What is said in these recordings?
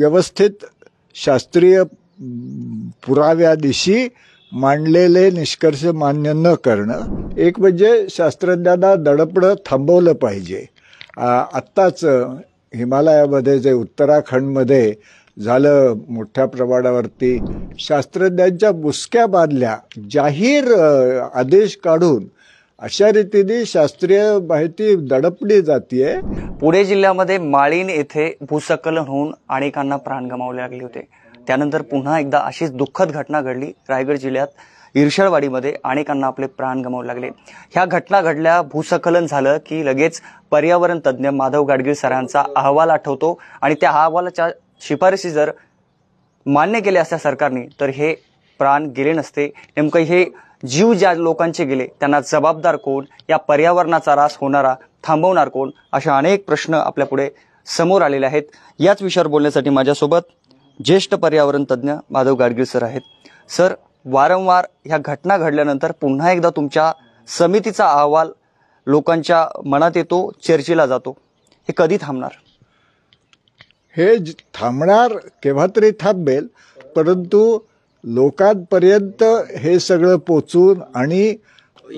व्यवस्थित शास्त्रीय पुराव्यादिशी मांडलेले निष्कर्ष मान्य न करणं एक म्हणजे शास्त्रज्ञांना दडपणं थांबवलं पाहिजे आत्ताच हिमालयामध्ये जे उत्तराखंडमध्ये झालं मोठ्या प्रमाणावरती शास्त्रज्ञांच्या मुसक्या बांधल्या जाहीर आदेश काढून अशा रीतीने शास्त्रीय माहिती दडपली जाते पुणे जिल्ह्यामध्ये माळीन येथे भूसकलन होऊन अनेकांना प्राण गमावले लागले होते त्यानंतर पुन्हा एकदा अशीच दुःखद घटना घडली रायगड जिल्ह्यात इरशळवाडीमध्ये अनेकांना आपले प्राण गमावू लागले ह्या घटना घडल्या भूसकलन झालं की लगेच पर्यावरण तज्ज्ञ माधव गाडगीळ सरांचा अहवाल आठवतो आणि त्या अहवालाच्या शिफारशी जर मान्य केल्या असत्या सरकारने तर हे प्राण गेले नसते नेमकं हे जीव ज्या लोकांचे गेले त्यांना जबाबदार कोण या पर्यावरणाचा रास होणारा थांबवणार कोण अशा अनेक प्रश्न आपल्यापुढे समोर आलेले आहेत याच विषयावर बोलण्यासाठी माझ्यासोबत ज्येष्ठ पर्यावरण तज्ज्ञ माधव गाडगीळ सर आहेत सर वारंवार ह्या घटना घडल्यानंतर पुन्हा एकदा तुमच्या समितीचा अहवाल लोकांच्या मनात येतो चर्चेला जातो हे कधी थांबणार हे थांबणार केव्हा तरी थांबेल परंतु लोकांपर्यंत हे सगळं पोचून आणि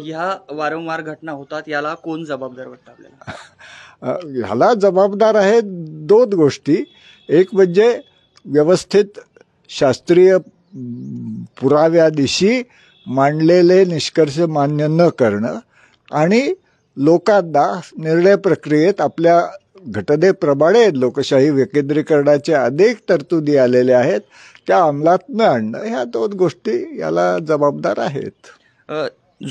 ह्या वारंवार घटना होतात याला कोण जबाबदार वाटतं आपल्याला ह्याला जबाबदार आहेत दोन गोष्टी एक म्हणजे व्यवस्थित शास्त्रीय पुराव्यादिशी मांडलेले निष्कर्ष मान्य न करणं आणि लोकांना निर्णय प्रक्रियेत आपल्या घटनेप्रमाणे लोकशाही विकेंद्रीकरणाच्या अनेक तरतुदी आलेल्या आहेत त्या अंमलात न आणणं ह्या दोन गोष्टी याला जबाबदार आहेत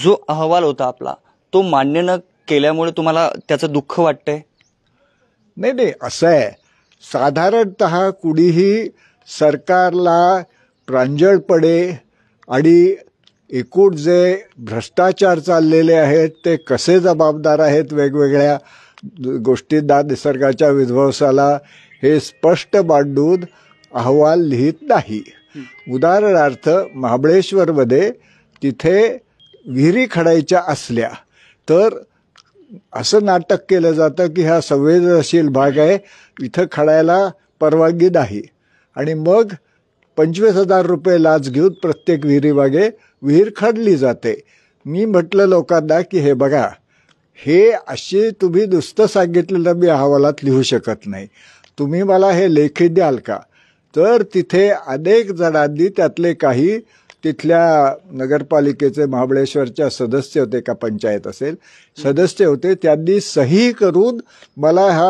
जो अहवाल होता आपला तो मान्य न केल्यामुळे तुम्हाला त्याचं दुःख वाटतंय नाही नाही असं आहे साधारणत कुणीही सरकारला प्रांजळपणे आणि एकूण जे भ्रष्टाचार चाललेले आहेत ते कसे जबाबदार आहेत वेगवेगळ्या गोष्टींना निसर्गाच्या विध्वंसाला हे स्पष्ट मांडून अहवाल लिहित नाही उदाहरणार्थ महाबळेश्वरमध्ये तिथे विहिरी खडायच्या असल्या तर असं नाटक केलं जातं की हा संवेदनशील भाग आहे इथं खडायला परवानगी नाही आणि मग पंचवीस हजार रुपये लाच घेऊन प्रत्येक विहिरीमागे विहीर खडली जाते मी म्हटलं लोकांना की हे बघा हे असे तुम्ही नुसतं सांगितलेलं मी अहवालात लिहू शकत नाही तुम्ही मला हे लेखी द्याल का तर तिथे अनेक जणांनी त्यातले काही तिथल्या नगरपालिकेचे महाबळेश्वरच्या सदस्य होते का पंचायत असेल सदस्य होते त्यांनी सही करून मला हा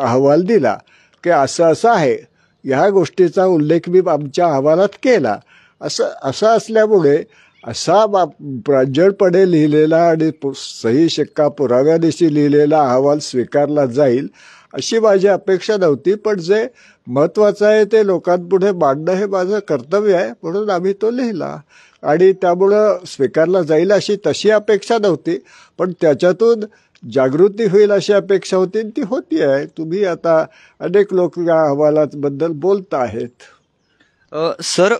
अहवाल दिला की असं असं आहे ह्या गोष्टीचा उल्लेख मी आमच्या अहवालात केला असं असं असल्यामुळे असा बाप प्रांजळपणे लिहिलेला आणि सही शिक्का दिवशी लिहिलेला अहवाल स्वीकारला जाईल अशी माझी अपेक्षा नव्हती पण जे महत्त्वाचं आहे ते लोकांपुढे मांडणं हे माझं कर्तव्य आहे म्हणून आम्ही तो लिहिला आणि त्यामुळं स्वीकारला जाईल अशी तशी अपेक्षा नव्हती पण त्याच्यातून जागृती होईल अशी अपेक्षा होती ती होती आहे तुम्ही आता अनेक लोक या अहवालाबद्दल बोलत आहेत सर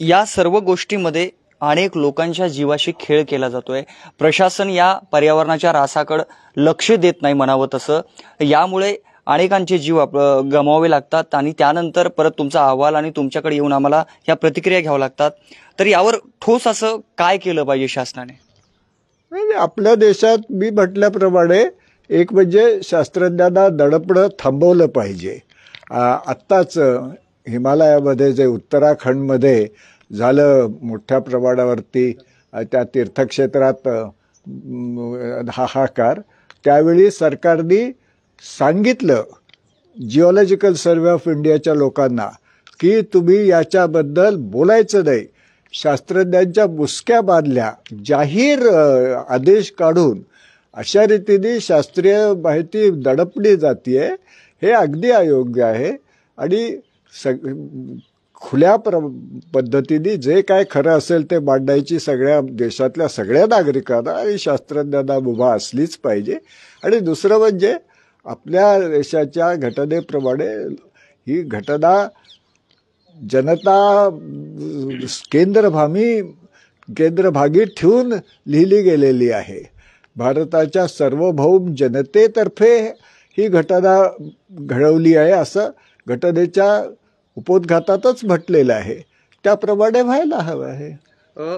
या सर्व गोष्टीमध्ये अनेक लोकांच्या जीवाशी खेळ केला जातोय प्रशासन या पर्यावरणाच्या रासाकडं लक्ष देत नाही म्हणावं तसं यामुळे अनेकांचे जीव आप गमावे लागतात आणि त्यानंतर परत तुमचा अहवाल आणि तुमच्याकडे येऊन आम्हाला ह्या प्रतिक्रिया घ्याव्या लागतात तर यावर ठोस असं काय केलं पाहिजे शासनाने आपल्या देशात मी म्हटल्याप्रमाणे एक म्हणजे शास्त्रज्ञांना दडपणं थांबवलं पाहिजे आत्ताच हिमालयामध्ये जे उत्तराखंडमध्ये झालं मोठ्या प्रमाणावरती त्या तीर्थक्षेत्रात हाहाकार त्यावेळी सरकारने सांगितलं जिओलॉजिकल सर्वे ऑफ इंडियाच्या लोकांना की तुम्ही याच्याबद्दल बोलायचं नाही शास्त्रज्ञांच्या मुसक्या बांधल्या जाहीर आदेश काढून अशा रीतीने शास्त्रीय माहिती दडपली जाते हे अगदी अयोग्य आहे आणि सग खुल्या प्र पद्धतीने जे काय खरं असेल ते मांडायची सगळ्या देशातल्या सगळ्या नागरिकांना आणि शास्त्रज्ञांना मुभा असलीच पाहिजे आणि दुसरं म्हणजे आपल्या देशाच्या घटनेप्रमाणे ही घटना जनता केंद्रभामी केंद्रभागी ठेवून लिहिली गेलेली आहे भारताच्या सर्वभौम जनतेतर्फे ही घटना घडवली आहे असं घटनेच्या उपोद्घातातच भटलेलं आहे त्याप्रमाणे व्हायला हवं आहे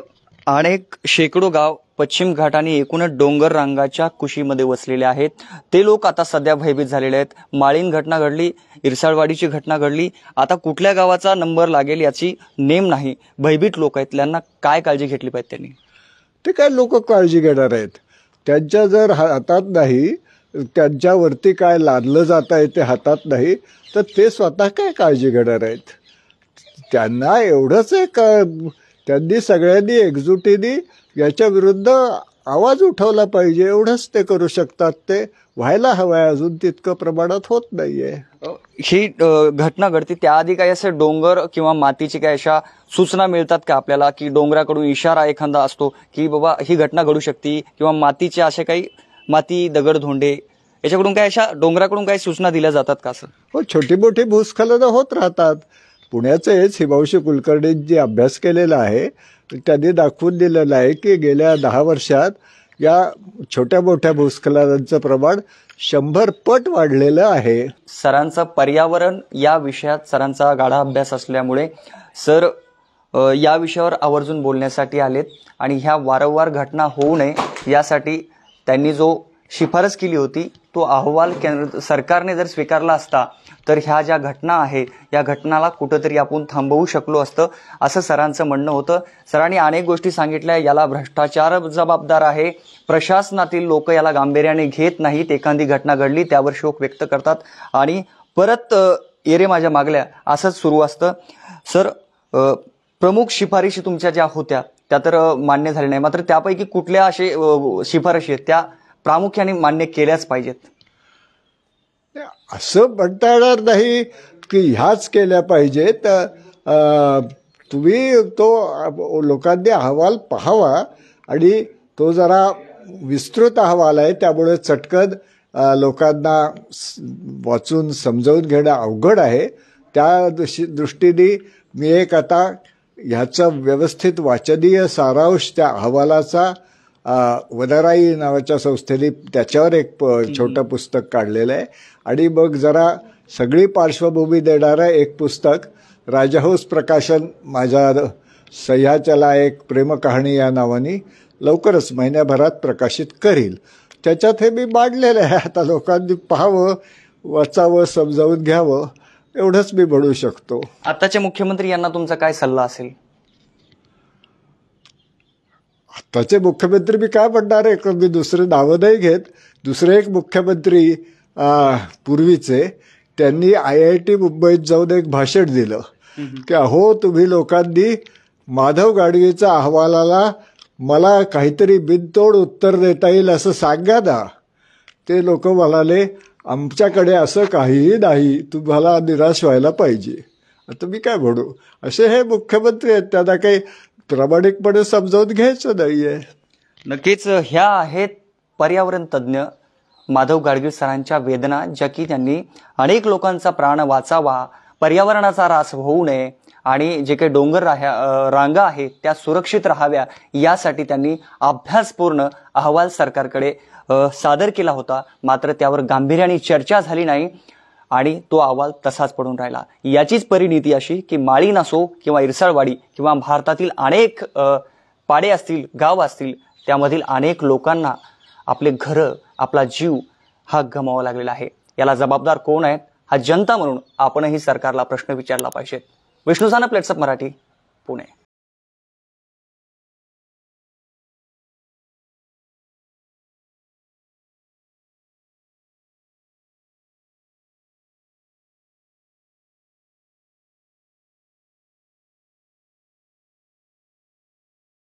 अनेक शेकडो गाव पश्चिम घाटाने एकूणच डोंगर रांगाच्या कुशीमध्ये वसलेले आहेत ते लोक आता सध्या भयभीत झालेले आहेत माळीन घटना घडली इरसाळवाडीची घटना घडली आता कुठल्या गावाचा नंबर लागेल याची नेम नाही भयभीत लोक आहेत त्यांना काय काळजी घेतली पाहिजे त्यांनी ते काय लोक काळजी घेणार आहेत त्यांच्या जर हातात नाही त्यांच्यावरती काय लादलं जात आहे ते हातात नाही तर ते स्वतः काय काळजी घेणार आहेत त्यांना एवढंच एक त्यांनी सगळ्यांनी एकजुटीने याच्या विरुद्ध आवाज उठवला पाहिजे एवढंच ते करू शकतात ते व्हायला हवंय अजून तितकं प्रमाणात होत नाहीये ही घटना घडती त्याआधी काही असे डोंगर किंवा मातीची काही अशा सूचना मिळतात का आपल्याला की डोंगराकडून इशारा एखादा असतो की बाबा ही घटना घडू शकते किंवा मातीचे असे काही माती दगडधोंडे याच्याकडून काय अशा डोंगराकडून काय सूचना दिल्या जातात का सर हो छोटी मोठी भूस्खलनं होत राहतात पुण्याचेच हिमांशी कुलकर्णींनी अभ्यास केलेला आहे त्यांनी दाखवून दिलेलं आहे की गेल्या दहा वर्षात या छोट्या मोठ्या भूस्खलनांचं प्रमाण शंभर पट वाढलेलं आहे सरांचं पर्यावरण या विषयात सरांचा गाढा अभ्यास असल्यामुळे सर या विषयावर आवर्जून बोलण्यासाठी आलेत आणि ह्या वारंवार घटना होऊ नये यासाठी त्यांनी जो शिफारस केली होती तो अहवाल केंद्र सरकारने जर स्वीकारला असता तर ह्या ज्या घटना आहे या घटनाला कुठंतरी आपण थांबवू शकलो असतं असं सरांचं म्हणणं होतं सरांनी अनेक गोष्टी सांगितल्या याला भ्रष्टाचार जबाबदार आहे प्रशासनातील लोक याला गांभीर्याने घेत नाहीत एखादी घटना घडली त्यावर शोक व्यक्त करतात आणि परत एरे माझ्या मागल्या असंच सुरू असतं सर प्रमुख शिफारशी तुमच्या ज्या होत्या त्या तर मान्य झाले नाही मात्र त्यापैकी कुठल्या असे शिफारशी आहेत त्या प्रामुख्याने मान्य केल्याच पाहिजेत असं म्हणता येणार नाही की ह्याच केल्या पाहिजेत तुम्ही तो लोकांनी अहवाल पाहावा आणि तो जरा विस्तृत अहवाल आहे त्यामुळे चटकन लोकांना वाचून समजावून घेणं अवघड आहे त्या दृष्टीने मी एक आता ह्याचा व्यवस्थित वाचनीय सारांश त्या अहवालाचा वदराई नावाच्या संस्थेने त्याच्यावर एक प छोटं पुस्तक काढलेलं आहे आणि मग जरा सगळी पार्श्वभूमी देणारं एक पुस्तक राजहंस प्रकाशन माझ्या सह्याच्याला एक प्रेमकहाणी या नावाने लवकरच महिन्याभरात प्रकाशित करील त्याच्यात हे मी मांडलेलं आहे आता लोकांनी पाहावं वाचावं समजावून घ्यावं एवढंच मी म्हणू शकतो आताचे मुख्यमंत्री यांना तुमचा काय सल्ला असेल आताचे मुख्यमंत्री मी काय म्हणणार आहे मी दुसरे नावं नाही घेत दुसरे एक मुख्यमंत्री पूर्वीचे त्यांनी आय आय टी मुंबईत जाऊन एक भाषण दिलं की अहो तुम्ही लोकांनी माधव गाडगेच्या अहवालाला मला काहीतरी बिनतोड उत्तर देता येईल असं सांगा ना ते लोक म्हणाले आमच्याकडे असं काहीही नाही तुम्हाला निराश व्हायला पाहिजे आता मी काय म्हणू असे हे मुख्यमंत्री आहेत त्यांना काही प्रामाणिकपणे समजावून घ्यायचं नाही आहे नक्कीच ह्या आहेत पर्यावरण तज्ज्ञ माधव गाडगीळ सरांच्या वेदना ज्या की त्यांनी अनेक लोकांचा प्राण वाचावा पर्यावरणाचा रास होऊ नये आणि जे काही डोंगर राह्या रांगा आहेत त्या सुरक्षित राहाव्या यासाठी त्यांनी अभ्यासपूर्ण अहवाल सरकारकडे सादर केला होता मात्र त्यावर गांभीर्याने चर्चा झाली नाही आणि तो अहवाल तसाच पडून राहिला याचीच परिणिती अशी की माळी नासो किंवा इरसाळवाडी किंवा भारतातील अनेक पाडे असतील गाव असतील त्यामधील अनेक लोकांना आपले घरं आपला जीव हा गमावा लागलेला आहे याला जबाबदार कोण आहेत हा जनता म्हणून आपणही सरकारला प्रश्न विचारला पाहिजे विष्णुसाना प्लेट्सअप मराठी पुणे